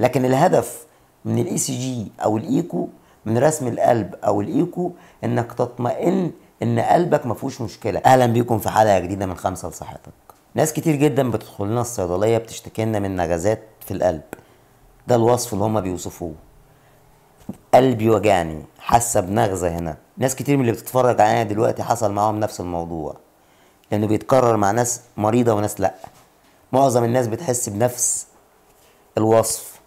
لكن الهدف من الاي سي e جي او الايكو e من رسم القلب او الايكو e انك تطمئن ان قلبك ما فيهوش مشكله اهلا بيكم في حلقه جديده من خمسه لصحتك ناس كتير جدا بتدخل لنا الصيدليه بتشتكي لنا من نجازات في القلب ده الوصف اللي هما بيوصفوه قلبي وجعني حاسه بنغزه هنا ناس كتير من اللي بتتفرج علينا دلوقتي حصل معاهم نفس الموضوع لانه بيتكرر مع ناس مريضه وناس لا معظم الناس بتحس بنفس الوصف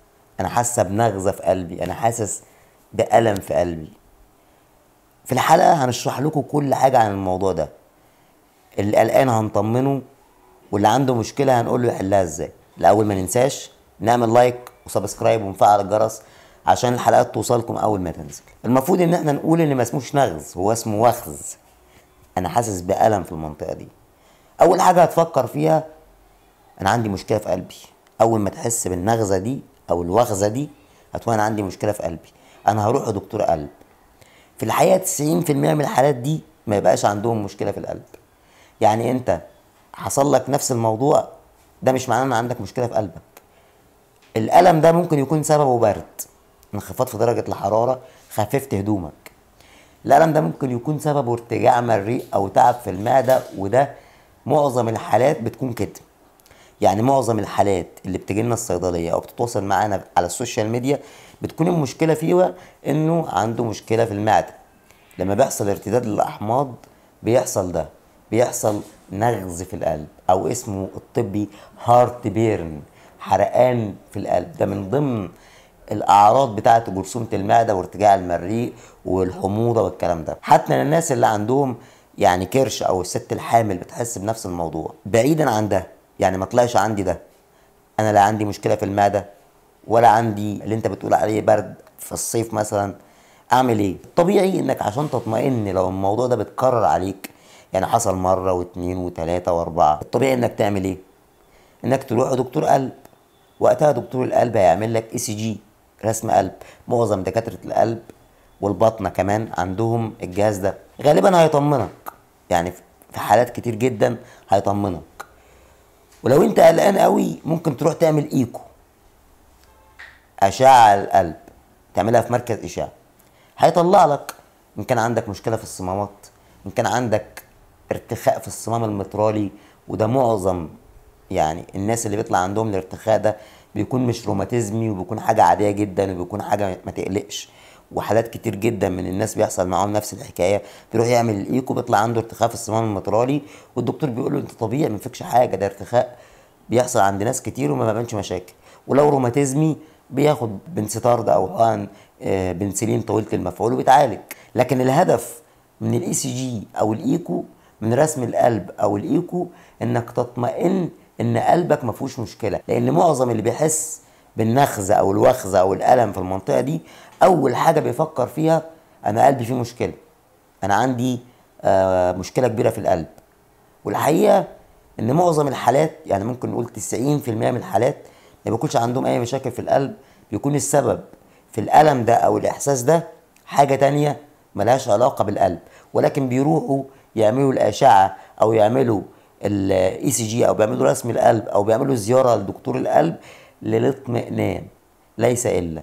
انا حاسه بنغزه في قلبي انا حاسس بالم في قلبي في الحلقه هنشرح لكم كل حاجه عن الموضوع ده اللي قلقان هنطمنه واللي عنده مشكله هنقول له يحلها ازاي الاول ما ننساش نعمل لايك وسبسكرايب ونفعل الجرس عشان الحلقات توصلكم اول ما تنزل المفروض ان احنا نقول ان ما اسموش نغز هو اسمه وخز انا حاسس بالم في المنطقه دي اول حاجه هتفكر فيها انا عندي مشكله في قلبي اول ما تحس بالنغزه دي او الوخزه دي هتكون انا عندي مشكله في قلبي انا هروح لدكتور قلب في الحقيقه 90% من الحالات دي ما يبقاش عندهم مشكله في القلب يعني انت حصل لك نفس الموضوع ده مش معناه ان عندك مشكله في قلبك الالم ده ممكن يكون سببه برد انخفاض في درجه الحراره خففت هدومك الالم ده ممكن يكون سببه ارتجاع مريء او تعب في المعده وده معظم الحالات بتكون كده يعني معظم الحالات اللي بتجي لنا الصيدليه او بتتواصل معانا على السوشيال ميديا بتكون المشكله فيها انه عنده مشكله في المعده لما بيحصل ارتداد للاحماض بيحصل ده بيحصل نغز في القلب او اسمه الطبي هارت بيرن حرقان في القلب ده من ضمن الاعراض بتاعه جرثومه المعده وارتجاع المريء والحموضه والكلام ده حتى الناس اللي عندهم يعني كرش او الست الحامل بتحس بنفس الموضوع بعيدا عن ده يعني ما طلعش عندي ده انا لا عندي مشكله في المعده ولا عندي اللي انت بتقول عليه برد في الصيف مثلا اعمل ايه طبيعي انك عشان تطمئن لو الموضوع ده بتكرر عليك يعني حصل مره واثنين وثلاثه واربعه الطبيعي انك تعمل ايه انك تروح لدكتور قلب وقتها دكتور القلب هيعمل لك اي سي جي رسم قلب معظم دكاتره القلب والبطنه كمان عندهم الجهاز ده غالبا هيطمنك يعني في حالات كتير جدا هيطمنك ولو انت قلقان قوي ممكن تروح تعمل ايكو اشعه على القلب تعملها في مركز اشعه هيطلع لك ان كان عندك مشكله في الصمامات ان كان عندك ارتخاء في الصمام المترالي وده معظم يعني الناس اللي بيطلع عندهم الارتخاء ده بيكون مش روماتيزمي وبيكون حاجه عاديه جدا وبيكون حاجه ما تقلقش وحالات كتير جدا من الناس بيحصل معاهم نفس الحكايه بيروح يعمل الايكو بيطلع عنده ارتخاء في الصمام المترالي والدكتور بيقول له انت طبيعي ما فيكش حاجه ده ارتخاء بيحصل عند ناس كتير وما بانش مشاكل ولو روماتيزمي بياخد بنستارد او ان آه، بنسلين طويله المفعول وبيتعالج لكن الهدف من الاي سي e جي او الايكو e من رسم القلب او الايكو e انك تطمئن ان قلبك ما فيهوش مشكله لان معظم اللي بيحس بالنخزه او الوخزه او الالم في المنطقه دي اول حاجه بيفكر فيها انا قلبي فيه مشكله انا عندي آه، مشكله كبيره في القلب والحقيقه ان معظم الحالات يعني ممكن نقول 90% من الحالات ما بيكونش عندهم اي مشاكل في القلب بيكون السبب في الالم ده او الاحساس ده حاجه تانية ملهاش علاقه بالقلب ولكن بيروحوا يعملوا الاشعه او يعملوا الاي سي e جي او بيعملوا رسم القلب او بيعملوا زياره لدكتور القلب للاطمئنان ليس الا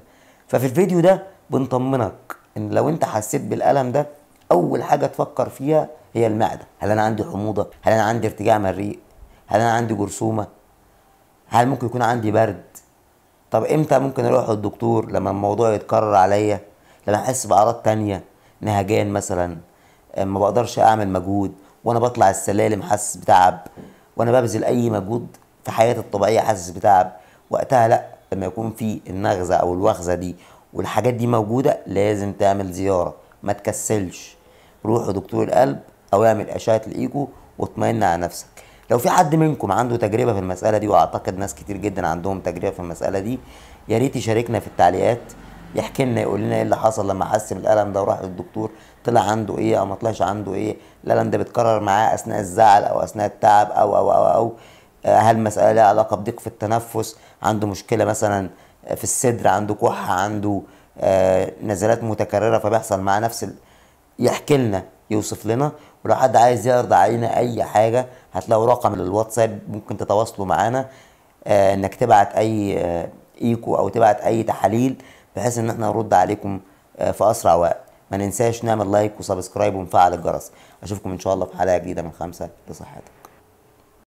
ففي الفيديو ده بنطمنك ان لو انت حسيت بالالم ده اول حاجه تفكر فيها هي المعده هل انا عندي حموضه هل انا عندي ارتجاع مريء هل انا عندي جرثومه هل ممكن يكون عندي برد طب امتى ممكن اروح للدكتور لما الموضوع يتكرر عليا لما احس باعراض تانية نهجان مثلا آه، ما بقدرش اعمل مجهود وانا بطلع السلالم حاسس بتعب وانا ببذل اي مجهود في حياتي الطبيعيه حاسس بتعب وقتها لا لما يكون في النغزه او الوخزه دي والحاجات دي موجوده لازم تعمل زياره ما تكسلش روح لدكتور القلب او اعمل اشعه الايكو واطمئن على نفسك لو في حد منكم عنده تجربه في المساله دي واعتقد ناس كتير جدا عندهم تجربه في المساله دي يا ريت يشاركنا في التعليقات يحكي لنا يقول لنا ايه اللي حصل لما حس بالالم ده وراح للدكتور طلع عنده ايه او ما طلعش عنده ايه الالم ده بيتكرر معاه اثناء الزعل او اثناء التعب او او او, أو, أو آه، هل مسألة لها علاقة بضيق في التنفس عنده مشكلة مثلا في الصدر عنده كحة عنده آه، نزلات متكررة فبيحصل معاه نفس ال... يحكي لنا يوصف لنا ولو حد عايز يعرض علينا أي حاجة هتلاقوا رقم للواتساب ممكن تتواصلوا معانا آه، إنك تبعت أي ايكو او تبعت اي تحاليل بحيث ان احنا نرد عليكم في اسرع وقت ما ننساش نعمل لايك وسبسكرايب ونفعل الجرس اشوفكم ان شاء الله في حلقه جديده من خمسه لصحتك